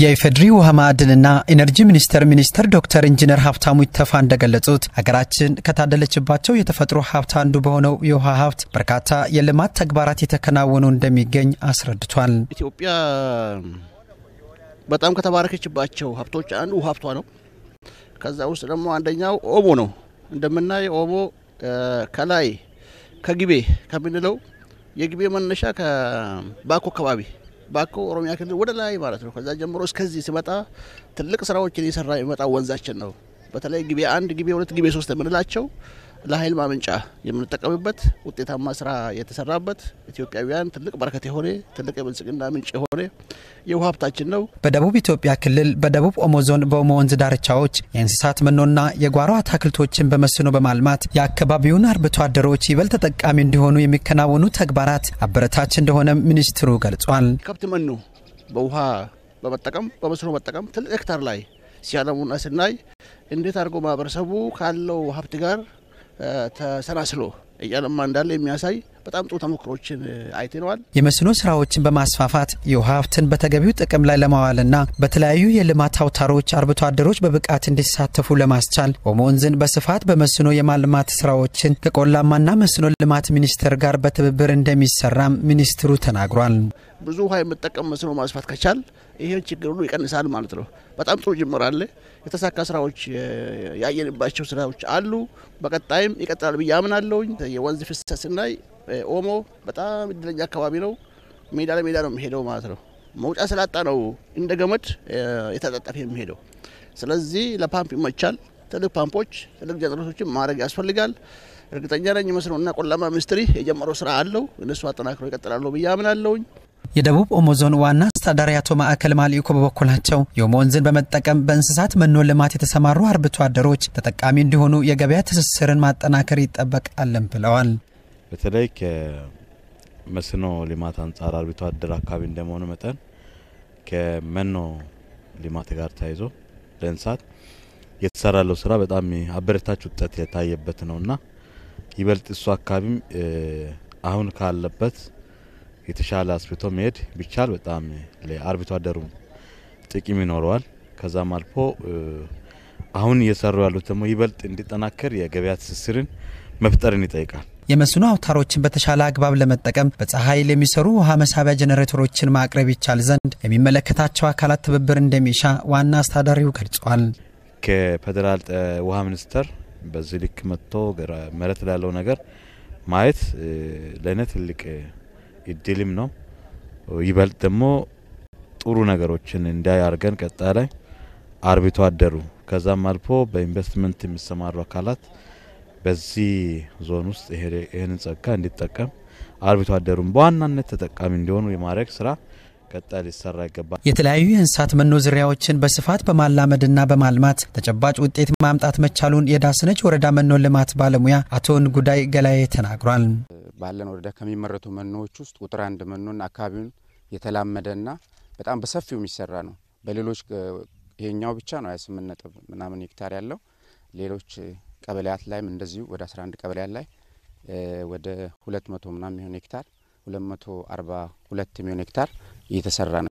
የኢፌድሪ ውሃ ማዕድንና ኢነርጂ ሚኒስቴር ሚኒስትር ዶክተር ኢንጂነር ሀብታሙ ይተፋ እንደገለጹት ሀገራችን ከታደለችባቸው የተፈጥሮ ሀብት አንዱ በሆነው የውሃ ሀብት በርካታ የልማት ተግባራት የተከናወኑ እንደሚገኝ አስረድቷል። ኢትዮጵያ በጣም ከተባረከችባቸው ሀብቶች አንዱ ውሃ ሀብቷ ነው። ከዛ ውስጥ ደግሞ አንደኛው ኦሞ ነው። እንደምናየው ኦሞ ከላይ ከግቤ ከምንለው የግቤ መነሻ ከባኮ አካባቢ ባኮ ኦሮሚያ ክልል ወደ ላይ ማለት ነው። ከዛ ጀምሮ እስከዚህ ሲመጣ ትልቅ ስራዎችን እየሰራ የመጣ ወንዛችን ነው። በተለይ ግቤ አንድ፣ ግቤ ሁለት፣ ግቤ ሶስት የምንላቸው ለኃይል ማመንጫ የምንጠቀምበት ውጤታማ ስራ የተሰራበት ኢትዮጵያውያን ትልቅ በረከት የሆነ ትልቅ የብልጽግና ምንጭ የሆነ የውሃ ሀብታችን ነው። በደቡብ ኢትዮጵያ ክልል በደቡብ ኦሞ ዞን በኦሞ ወንዝ ዳርቻዎች የእንስሳት መኖና የጓሮ አትክልቶችን በመስኖ በማልማት የአካባቢውን አርብቶ አደሮች ይበልጥ ተጠቃሚ እንዲሆኑ የሚከናወኑ ተግባራት አበረታች እንደሆነ ሚኒስትሩ ገልጿል። ከብት መኖ በውሃ በመጠቀም በመስኖ መጠቀም ትልቅ ሄክታር ላይ ሲያለሙና ስናይ እንዴት አድርጎ ማህበረሰቡ ካለው ሀብት ጋር ተሰላስሎ እያለማ እንዳለ የሚያሳይ በጣም ጥሩ ተሞክሮችን አይተነዋል። የመስኖ ስራዎችን በማስፋፋት የውሃ ሀብትን በተገቢው ጥቅም ላይ ለማዋልና በተለያዩ የልማት አውታሮች አርብቶ አደሮች በብቃት እንዲሳተፉ ለማስቻል ኦሞ ወንዝን በስፋት በመስኖ የማልማት ስራዎችን ከቆላማና መስኖ ልማት ሚኒስቴር ጋር በትብብር እንደሚሰራም ሚኒስትሩ ተናግሯል። ብዙ ውሃ የምጠቀም መስኖ ማስፋት ከቻል ይህን ችግር ሁሉ ይቀንሳል ማለት ነው። በጣም ጥሩ ጅምር አለ። የተሳካ ስራዎች ያየንባቸው ስራዎች አሉ። በቀጣይም ይቀጥላል ብዬ አምናለሁኝ። የወንዝ ፍሰት ስናይ ኦሞ በጣም እድለኛ አካባቢ ነው። ሜዳ ለሜዳ ነው የሚሄደው ማለት ነው። መውጫ ስላጣ ነው እንደ ገመድ የተጣጣፊ የሚሄደው። ስለዚህ ለፓምፕ ይመቻል። ትልቅ ፓምፖች፣ ትልቅ ጀነሬተሮችን ማድረግ ያስፈልጋል። እርግጠኛ ነኝ መስኖ እና ቆላማ ሚኒስትሪ የጀመረው ስራ አለው። እነሱ አጠናክሮ ይቀጥላሉ ብዬ አምናለሁኝ። የደቡብ ኦሞ ዞን ዋና አስተዳዳሪ አቶ ማዕከል ማሊኮ በበኩላቸው የኦሞ ወንዝን በመጠቀም በእንስሳት መኖ ልማት የተሰማሩ አርብቶ አደሮች ተጠቃሚ እንዲሆኑ የገበያ ትስስርን ማጠናከር ይጠበቃልን ብለዋል። በተለይ ከመስኖ ልማት አንጻር አርብቶ አደር አካባቢ እንደመሆኑ መጠን ከመኖ ልማት ጋር ተያይዞ ለእንስሳት የተሰራ ያለው ስራ በጣም አበረታች ውጤት የታየበት ነውና ይበልጥ እሱ አካባቢም አሁን ካለበት የተሻለ አስፍቶ መሄድ ቢቻል በጣም ለአርብቶ አደሩ ጥቅም ይኖረዋል። ከዛም አልፎ አሁን እየሰሩ ያሉት ደግሞ ይበልጥ እንዲጠናከር የገበያ ትስስርን መፍጠርን ይጠይቃል። የመስኖ አውታሮችን በተሻለ አግባብ ለመጠቀም በፀሐይ ለሚሰሩ ውሃ መሳቢያ ጀኔሬተሮችን ማቅረብ ይቻል ዘንድ የሚመለከታቸው አካላት ትብብር እንደሚሻ ዋና አስተዳዳሪው ገልጿል። ከፌዴራል ውሃ ሚኒስቴር በዚህ ልክ መጥቶ መሬት ላለው ነገር ማየት ለእኔ ትልቅ እድልም ነው። ይበልጥ ደግሞ ጥሩ ነገሮችን እንዳይ አርገን ቀጣይ ላይ አርብቶ አደሩ ከዛም አልፎ በኢንቨስትመንት የሚሰማሩ አካላት በዚህ ዞን ውስጥ ይህንን ጸጋ እንዲጠቀም አርብቶ አደሩም በዋናነት ተጠቃሚ እንዲሆኑ የማድረግ ስራ ቀጣይ ሊሰራ ይገባል። የተለያዩ የእንስሳት መኖ ዝርያዎችን በስፋት በማላመድና በማልማት ተጨባጭ ውጤት ማምጣት መቻሉን የዳስነች ወረዳ መኖ ልማት ባለሙያ አቶ ንጉዳይ ገላዬ ተናግሯል። ባለን ወረዳ ከሚመረቱ መኖዎች ውስጥ ቁጥር አንድ መኖን አካባቢውን የተላመደና በጣም በሰፊው የሚሰራ ነው። በሌሎች ይሄኛው ብቻ ነው 28 ነጥብ ምናምን ሄክታር ያለው ሌሎች ቀበሌያት ላይም እንደዚሁ ወደ 11 ቀበሌያት ላይ ወደ 200 ምናምን የሚሆን ሄክታር 242 የሚሆን ሄክታር እየተሰራ ነው።